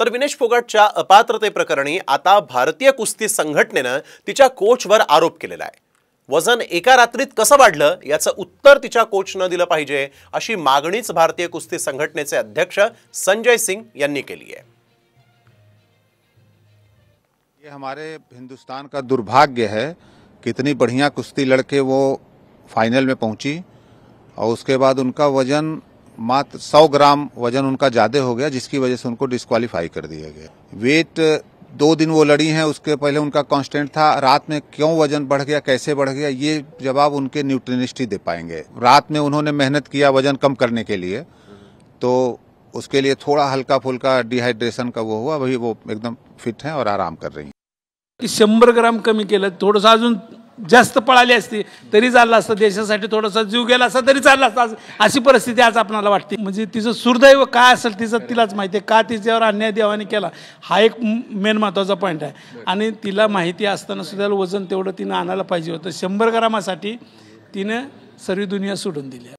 तर विनेश फोगाटच्या अपात्रतेप्रकरणी आता भारतीय कुस्ती संघटनेनं तिच्या कोचवर आरोप केलेला आहे वजन एका रात्रीत कसं वाढलं याचं उत्तर तिच्या कोचनं दिलं पाहिजे अशी मागणीच भारतीय कुस्ती संघटनेचे अध्यक्ष संजय सिंग यांनी केली आहे ये हमारे हिंदुस्तान का दुर्भाग्य है कि इतनी बढ़िया कुश्ती लड़के वो फाइनल में पहुंची और उसके बाद उनका वजन मात्र सौ ग्राम वजन उनका ज़्यादा हो गया जिसकी वजह से उनको डिस्कालीफाई कर दिया गया वेट दो दिन वो लड़ी हैं उसके पहले उनका कांस्टेंट था रात में क्यों वजन बढ़ गया कैसे बढ़ गया ये जवाब उनके न्यूट्रिनिस्ट ही दे पाएंगे रात में उन्होंने मेहनत किया वजन कम करने के लिए तो उसके लिए थोड़ा हल्का फुल्का डिहाइड्रेशन का वो हुआ वही वो एकदम फिट हैं और आराम कर रही हैं शंबर ग्राम कमी केलं थोडंसं अजून जास्त पळाली असती तरी चाललं असतं देशासाठी थोडासा जीव गेला असता तरी चालला असता अशी परिस्थिती आज आपणाला वाटते म्हणजे तिचं सुरदैव काय असेल तिचं तिलाच माहिती आहे का तिच्यावर अन्याय देवाने केला हा एक मेन महत्त्वाचा पॉईंट आहे आणि तिला माहिती असताना सुद्धा वजन तेवढं तिनं आणायला पाहिजे होतं शंभर ग्रामासाठी तिनं सर्व दुनिया सोडून दिली